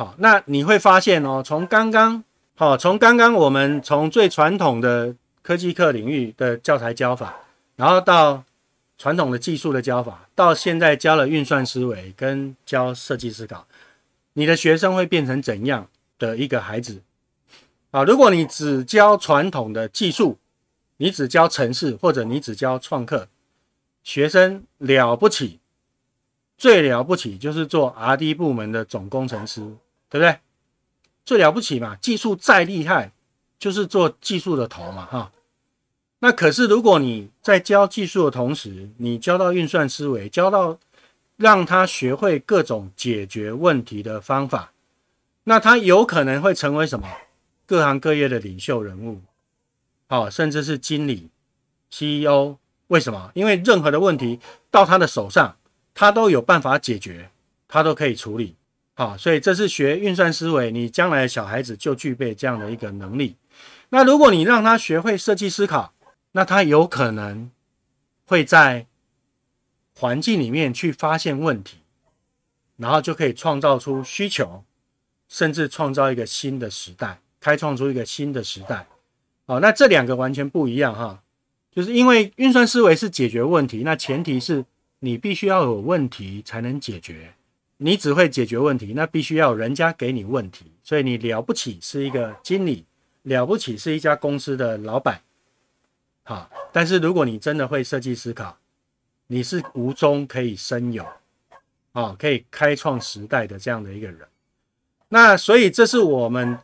好，那你会发现哦，从刚刚好，从刚刚我们从最传统的科技课领域的教材教法，然后到传统的技术的教法，到现在教了运算思维跟教设计思考，你的学生会变成怎样的一个孩子？啊，如果你只教传统的技术，你只教城市或者你只教创客，学生了不起，最了不起就是做 R&D 部门的总工程师。对不对？最了不起嘛，技术再厉害，就是做技术的头嘛，哈。那可是，如果你在教技术的同时，你教到运算思维，教到让他学会各种解决问题的方法，那他有可能会成为什么？各行各业的领袖人物，好，甚至是经理、CEO。为什么？因为任何的问题到他的手上，他都有办法解决，他都可以处理。好，所以这是学运算思维，你将来的小孩子就具备这样的一个能力。那如果你让他学会设计思考，那他有可能会在环境里面去发现问题，然后就可以创造出需求，甚至创造一个新的时代，开创出一个新的时代。好，那这两个完全不一样哈，就是因为运算思维是解决问题，那前提是你必须要有问题才能解决。你只会解决问题，那必须要人家给你问题，所以你了不起是一个经理，了不起是一家公司的老板，好。但是如果你真的会设计思考，你是无中可以生有，啊，可以开创时代的这样的一个人。那所以这是我们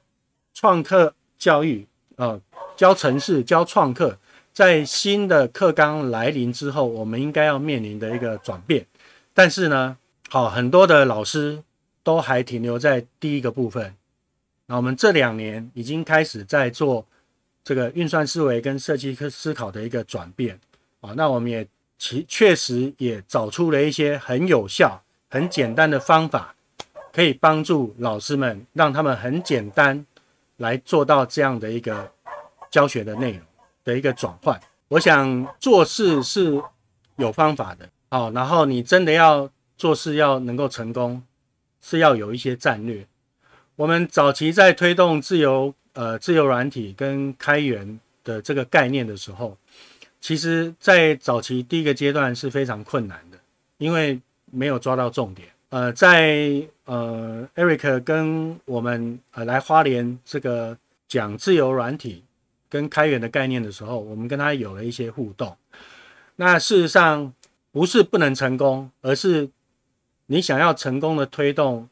创客教育啊，教城市教创客，在新的课纲来临之后，我们应该要面临的一个转变。但是呢？好，很多的老师都还停留在第一个部分。那我们这两年已经开始在做这个运算思维跟设计思考的一个转变。啊，那我们也其确实也找出了一些很有效、很简单的方法，可以帮助老师们让他们很简单来做到这样的一个教学的内容的一个转换。我想做事是有方法的。好，然后你真的要。做事要能够成功，是要有一些战略。我们早期在推动自由呃自由软体跟开源的这个概念的时候，其实在早期第一个阶段是非常困难的，因为没有抓到重点。呃，在呃 Eric 跟我们呃来花莲这个讲自由软体跟开源的概念的时候，我们跟他有了一些互动。那事实上不是不能成功，而是你想要成功的推动，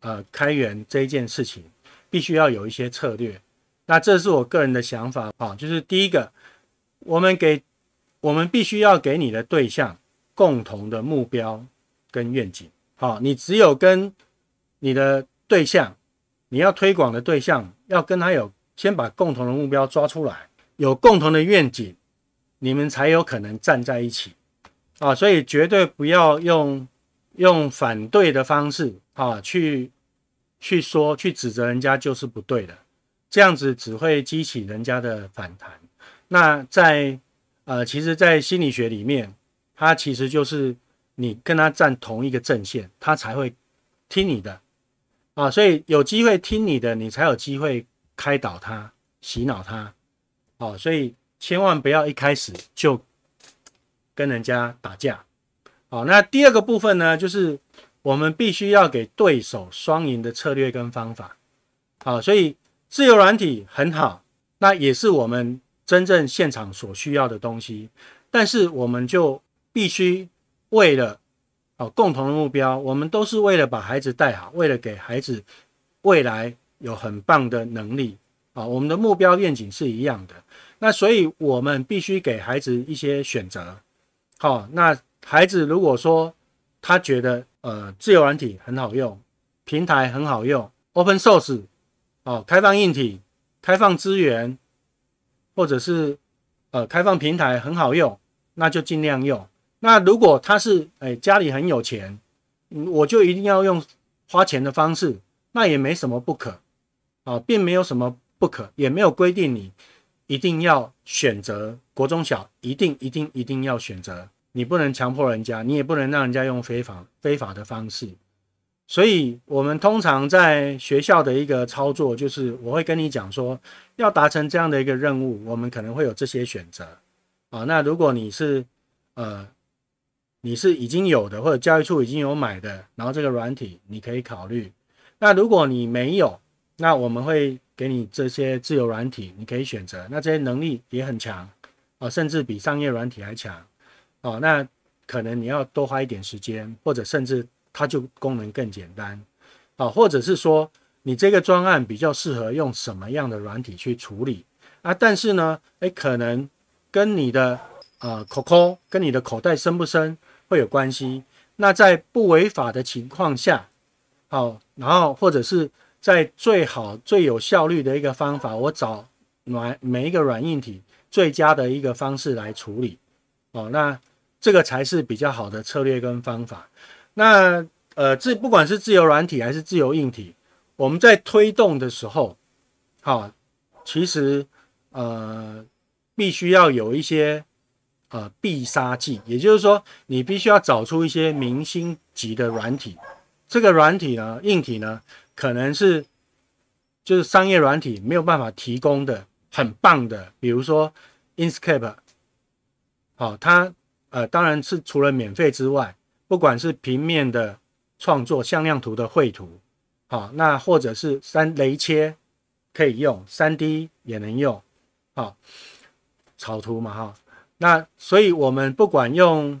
呃，开源这一件事情，必须要有一些策略。那这是我个人的想法啊，就是第一个，我们给，我们必须要给你的对象共同的目标跟愿景。好，你只有跟你的对象，你要推广的对象，要跟他有先把共同的目标抓出来，有共同的愿景，你们才有可能站在一起啊。所以绝对不要用。用反对的方式啊，去去说去指责人家就是不对的，这样子只会激起人家的反弹。那在呃，其实，在心理学里面，他其实就是你跟他站同一个阵线，他才会听你的啊。所以有机会听你的，你才有机会开导他、洗脑他。哦，所以千万不要一开始就跟人家打架。好，那第二个部分呢，就是我们必须要给对手双赢的策略跟方法。好，所以自由软体很好，那也是我们真正现场所需要的东西。但是我们就必须为了啊共同的目标，我们都是为了把孩子带好，为了给孩子未来有很棒的能力。啊，我们的目标愿景是一样的。那所以我们必须给孩子一些选择。好，那。孩子如果说他觉得呃自由软体很好用，平台很好用，open source 哦开放硬体、开放资源，或者是呃开放平台很好用，那就尽量用。那如果他是哎家里很有钱，我就一定要用花钱的方式，那也没什么不可啊，并没有什么不可，也没有规定你一定要选择国中小，一定一定一定要选择。你不能强迫人家，你也不能让人家用非法、非法的方式。所以，我们通常在学校的一个操作就是，我会跟你讲说，要达成这样的一个任务，我们可能会有这些选择啊。那如果你是呃，你是已经有的，或者教育处已经有买的，然后这个软体你可以考虑。那如果你没有，那我们会给你这些自由软体，你可以选择。那这些能力也很强啊，甚至比商业软体还强。哦，那可能你要多花一点时间，或者甚至它就功能更简单，啊，或者是说你这个专案比较适合用什么样的软体去处理啊？但是呢，诶，可能跟你的呃口口跟你的口袋深不深会有关系。那在不违法的情况下，好，然后或者是在最好最有效率的一个方法，我找软每一个软硬体最佳的一个方式来处理。哦，那。这个才是比较好的策略跟方法。那呃，自不管是自由软体还是自由硬体，我们在推动的时候，好，其实呃，必须要有一些呃必杀技，也就是说，你必须要找出一些明星级的软体，这个软体呢，硬体呢，可能是就是商业软体没有办法提供的很棒的，比如说 i n s c a p e 好，它。呃，当然是除了免费之外，不管是平面的创作、向量图的绘图，好，那或者是三雷切可以用，三 D 也能用，好，草图嘛，哈，那所以我们不管用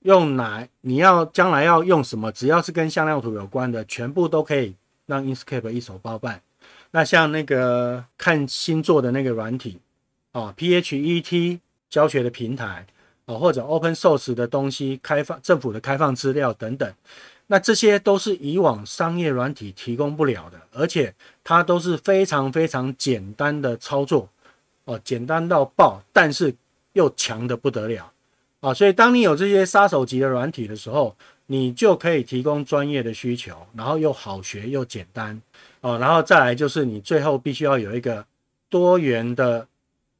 用哪，你要将来要用什么，只要是跟向量图有关的，全部都可以让 Inkscape 一手包办。那像那个看星座的那个软体，啊，PhET 教学的平台。啊，或者 open source 的东西，开放政府的开放资料等等，那这些都是以往商业软体提供不了的，而且它都是非常非常简单的操作，哦，简单到爆，但是又强的不得了，啊，所以当你有这些杀手级的软体的时候，你就可以提供专业的需求，然后又好学又简单，哦，然后再来就是你最后必须要有一个多元的，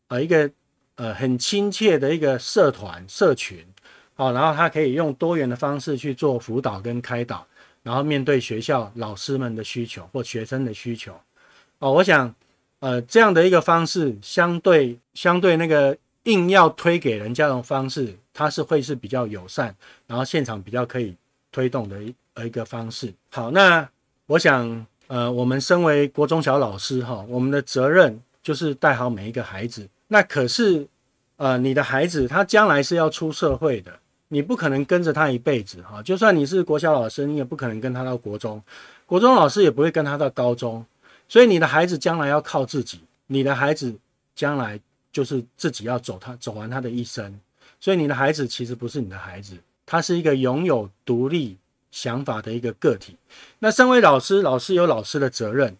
呃，一个。呃，很亲切的一个社团社群，好，然后他可以用多元的方式去做辅导跟开导，然后面对学校老师们的需求或学生的需求，哦，我想，呃，这样的一个方式，相对相对那个硬要推给人家的方式，它是会是比较友善，然后现场比较可以推动的一呃一个方式。好，那我想，呃，我们身为国中小老师哈，我们的责任就是带好每一个孩子。那可是，呃，你的孩子他将来是要出社会的，你不可能跟着他一辈子哈。就算你是国小老师，你也不可能跟他到国中，国中老师也不会跟他到高中。所以你的孩子将来要靠自己，你的孩子将来就是自己要走他走完他的一生。所以你的孩子其实不是你的孩子，他是一个拥有独立想法的一个个体。那身为老师，老师有老师的责任，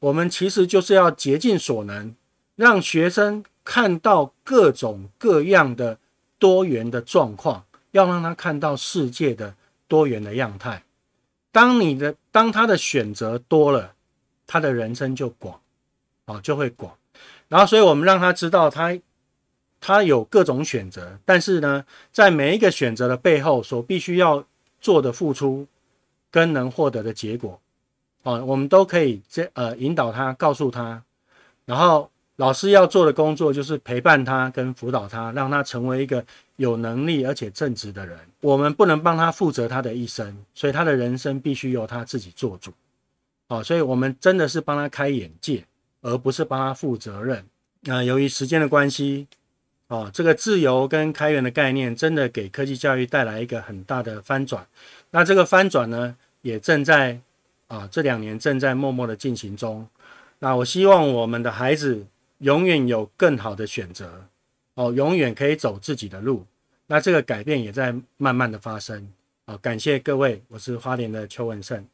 我们其实就是要竭尽所能让学生。看到各种各样的多元的状况，要让他看到世界的多元的样态。当你的当他的选择多了，他的人生就广，啊，就会广。然后，所以我们让他知道，他他有各种选择，但是呢，在每一个选择的背后所必须要做的付出跟能获得的结果，啊，我们都可以这呃引导他，告诉他，然后。老师要做的工作就是陪伴他跟辅导他，让他成为一个有能力而且正直的人。我们不能帮他负责他的一生，所以他的人生必须由他自己做主。好，所以我们真的是帮他开眼界，而不是帮他负责任。那由于时间的关系，啊，这个自由跟开源的概念真的给科技教育带来一个很大的翻转。那这个翻转呢，也正在啊这两年正在默默的进行中。那我希望我们的孩子。永远有更好的选择哦，永远可以走自己的路。那这个改变也在慢慢的发生哦，感谢各位，我是花莲的邱文胜。